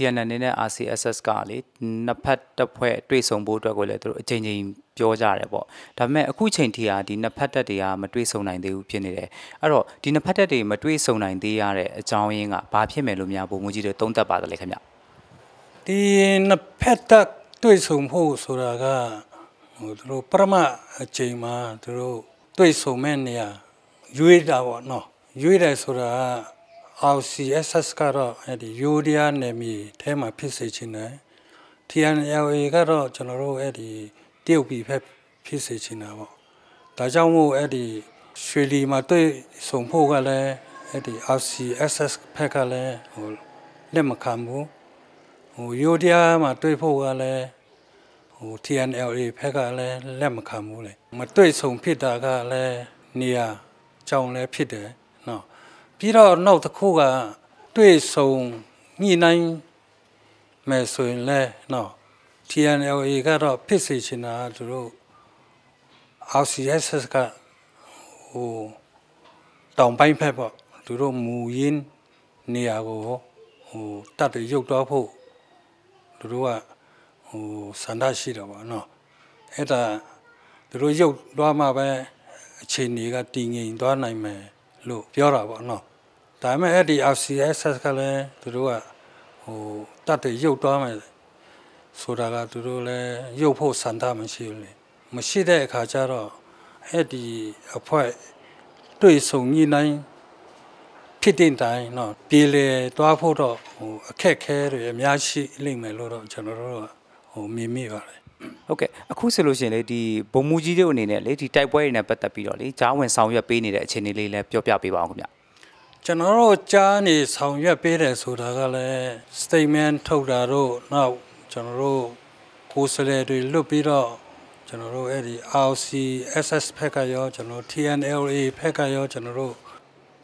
TNN နေနဲ့ RCSS ကလေနှစ်ဖက်တစ်ဖွဲ့တွေ့ဆုံဖို့အတွက်ကိုလည်းသူတို့အချိန်ချင်းပြောကြတယ်ပေါ့ဒါပေမဲ့အခုချိန်ထိကဒီနှစ်ဖက်တက်တွေကမတွေ့ဆုံနိုင်သေးဘူးဖြစ်နေတယ်အဲ့တော့ဒီနှစ်ဖက်တက်တွေမတွေ့ဆုံနိုင်သေးရတဲ့အကြောင်းရင်းကဘာဖြစ်မယ်လို့များပုံမူကြီးတွေသုံးသပ်ပါတယ်ခင်ဗျဒီနှစ်ဖက်တက်တွေ့ဆုံဖို့ဆိုတာကဟိုသူတို့ပရမအချိန်မှာသူတို့တွေ့ဆုံမဲ့နေရာရွေးတာပေါ့နော်ရွေးတယ်ဆိုတာက RCSS ကတော့အဲ့ဒီယူရီးယားနယ်မြေထဲမှာဖြစ်စေချင်တယ် TNLA ကတော့ကျွန်တော်တို့အဲ့ဒီတရုတ်ပြည်ဖက်ဖြစ်စေချင်တာပေါ့ဒါကြောင့်မို့အဲ့ဒီရွှေလီမှာတွေ့ဆုံဖို့ကလည်းအဲ့ဒီ RCSS ဖက်ကလည်းဟိုလက်မခံဘူးဟိုယူရီးယားမှာတွေ့ဖို့ကလည်းဟို TNLA ဖက်ကလည်းလက်မခံဘူးလေမတွေ့ဆုံဖြစ်တာကလည်းနေရာကြောင်လည်းဖြစ်တယ်ပြီးတော့နောက်တစ်ခုကတွေ့ဆုံညှိနှိုင်းမယ်ဆိုရင်လဲနော် TNLA ကတော့ဖြစ်စေချင်တာသူတို့ RCSS ကဟိုတောင်ပိုင်းဖက်ပေါ့သူတို့မူရင်းနေရာကိုဟိုတတ်တွေရုပ်တော့ဖို့သူတို့ကဟိုစန္ဒရှိတော့ဗောနော်အဲ့ဒါသူတို့ရုပ်တော့မှပဲအခြေအနေကတည်ငြိမ်သွားနိုင်မယ်လို့ပြောတာဗောနော်ဒါပေမဲ့အဲ့ဒီ RCSS ကလည်းသူတို့ကဟိုတတ်တွေရုပ်သွားမယ်ဆိုတာကသူတို့လည်းရုပ်ဖို့စံတမရှိဘူးလေမရှိတဲ့အခါကျတော့အဲ့ဒီအဖွဲ့တွေ့ဆုံညှိနှိုင်းဖြစ်တဲ့တိုင်းတော့ပြေလေသွားဖို့တော့ဟိုအခက်ခဲတွေအများရှိလိမ့်မယ်လို့တော့ကျွန်တော်တို့ကဟိုမြင်မိပါတယ်ဟုတ်ကဲ့အခုဆိုလို့ရှိရင်လေဒီဘုံမူကြီးတို့အနေနဲ့လေဒီတိုက်ပွဲတွေနဲ့ပတ်သက်ပြီးတော့လေဂျားဝင်ဆောင်ရွက်ပေးနေတဲ့အခြေအနေလေးလည်းပြောပြပေးပါအောင်ခင်ဗျာကျွန်တော်တို့ကြားနေဆောင်ရွက်ပေးတယ်ဆိုတာကလည်း statement ထုတ်တာတို့နောက်ကျွန်တော်တို့ကိုယ်စားလှယ်တွေလွတ်ပြီးတော့ကျွန်တော်တို့အဲ့ဒီ RC SS ဖက်ကရောကျွန်တော် TNLA ဖက်ကရောကျွန်တော်တို့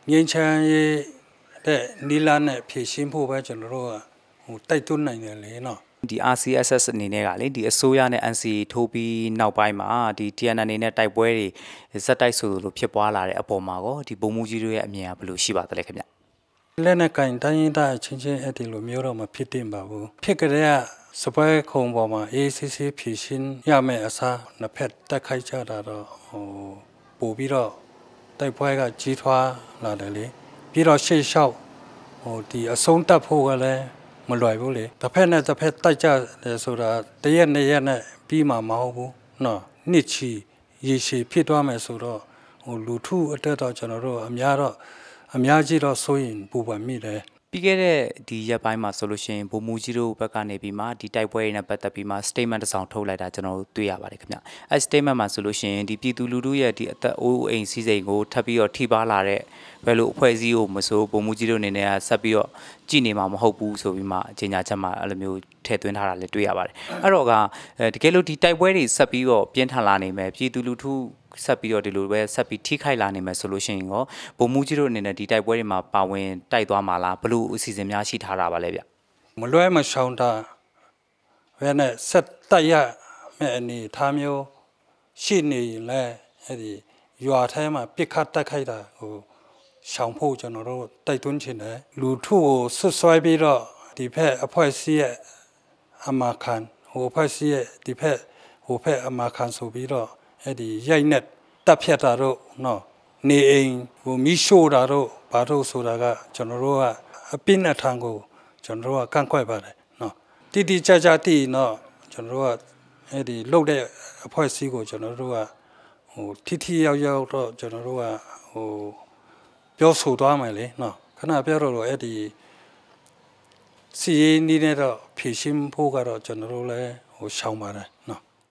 ငင်းချမ်းရေးတဲ့နီလာနဲ့ဖြည့်ရှင်းဖို့ပဲကျွန်တော်တို့ကဟိုတိုက်တွန်းနိုင်တယ်လေနော်ဒီ RCSS အနေနဲ့ကလေဒီအစိုးရနဲ့ NCA ထိုးပြီးနောက်ပိုင်းမှာဒီ TNN အနေနဲ့တိုက်ပွဲတွေဇက်တိုက်ဆိုလိုဖြစ်ပွားလာတဲ့အပေါ်မှာကောဒီဘုံမူကြီးတို့ရဲ့အမြင်ကဘယ်လိုရှိပါသလဲခင်ဗျလက်နဲ့ကင်တိုင်းရင်းသားချင်းချင်းအဲ့ဒီလိုမျိုးတော့မဖြစ်တင်ပါဘူးဖြစ်ကြတဲ့စပွဲခုံပေါ်မှာ ACC ဖြည့်ရှင်းရမယ့်အစားနှစ်ဖက်တက်ခိုက်ကြတာတော့ဟိုပို့ပြီးတော့တိုက်ပွဲကကြီးထွားလာတယ်လေပြီးတော့ရှေ့လျှောက်ဟိုဒီအဆုံးတက်ဖို့ကလည်းမလွယ်ဘူးလေတစ်ဖက်နဲ့တစ်ဖက်တိုက်ကြတယ်ဆိုတာတရက်နှစ်ရက်နဲ့ပြီးမှမဟုတ်ဘူးနော်နှစ်ချီရေရှည်ဖြစ်သွားမယ်ဆိုတော့ဟိုလူထုအတွက်တော့ကျွန်တော်တို့အများတော့အများကြီးတော့စိုးရင်ပူပန်မိတယ်ပြီးခဲ့တဲ့ဒီရက်ပိုင်းမှာဆိုလို့ရှိရင်ဗိုလ်မှူးကြီးတို့ဘက်ကနေပြီးမှဒီတိုက်ပွဲတွေနဲ့ပတ်သက်ပြီးမှ statement တစ်စောင်ထုတ်လိုက်တာကျွန်တော်တို့တွေ့ရပါတယ်ခင်ဗျ။အဲ statement မှာဆိုလို့ရှိရင်ဒီပြည်သူလူထုရဲ့ဒီအသက်အိုးအိမ်စီးစိမ်ကိုထပ်ပြီးတော့ထိပါလာတဲ့ဘယ်လိုအဖွဲ့အစည်းကိုမဆိုဗိုလ်မှူးကြီးတို့အနေနဲ့ဆက်ပြီးတော့ကြည်နေမှာမဟုတ်ဘူးဆိုပြီးမှအကြေညာချက်မှာအဲ့လိုမျိုးထည့်သွင်းထားတာလည်းတွေ့ရပါတယ်။အဲ့တော့ကတကယ်လို့ဒီတိုက်ပွဲတွေဆက်ပြီးတော့ပြင်းထန်လာနေမယ်ပြည်သူလူထုဆက်ပြီးတော့ဒီလိုပဲဆက်ပြီးထိခိုက်လာနိုင်မယ်ဆိုလို့ရှိရင်ရောဗိုလ်မှူးကြီးတို့အနေနဲ့ဒီတိုက်ပွဲတွေမှာပါဝင်တိုက်သွားမှာလားဘလို့အစီအစဉ်များရှိထားတာပါလဲဗျမလွဲမရှောင်တာဘယ်နဲ့ဆက်တက်ရမဲ့အနေထားမျိုးရှိနေရင်လည်းအဲ့ဒီရွာထဲမှာ ပြစ်ခတ်တိုက်ခိုက်တာဟိုရှောင်ဖို့ကျွန်တော်တို့တိုက်တွန်းချင်တယ်လူထုကိုဆွဆွဲပြီးတော့ဒီဖက်အဖွဲ့အစည်းရဲ့အမခံဟိုအဖွဲ့အစည်းရဲ့ဒီဖက်ဟိုဖက်အမခံဆိုပြီးတော့အဲ့ဒီရိုက်နှက်တပ်ဖြတ်တာတို့နော် နေအိမ်ဟိုမိရှို့တာတို့ဘာတို့ဆိုတာကကျွန်တော်တို့ကအပြစ်နဲ့ထံကိုကျွန်တော်တို့ကကန့်ကွက်ပါတယ်နော်တိတိကျကျတိနော် ကျွန်တော်တို့ကအဲ့ဒီလှုပ်တဲ့အဖွဲ့အစည်းကို ကျွန်တော်တို့ကဟိုထိထိရောက်ရောက်တော့ကျွန်တော်တို့ကဟိုပြောဆိုသွားမယ်လေနော်ခဏပြောတော့အဲ့ဒီစီရင်နေတော့ဖြည့်ရှင်းဖို့ကတော့ကျွန်တော်တို့လည်းဟိုရှောင်ပါတယ်နော်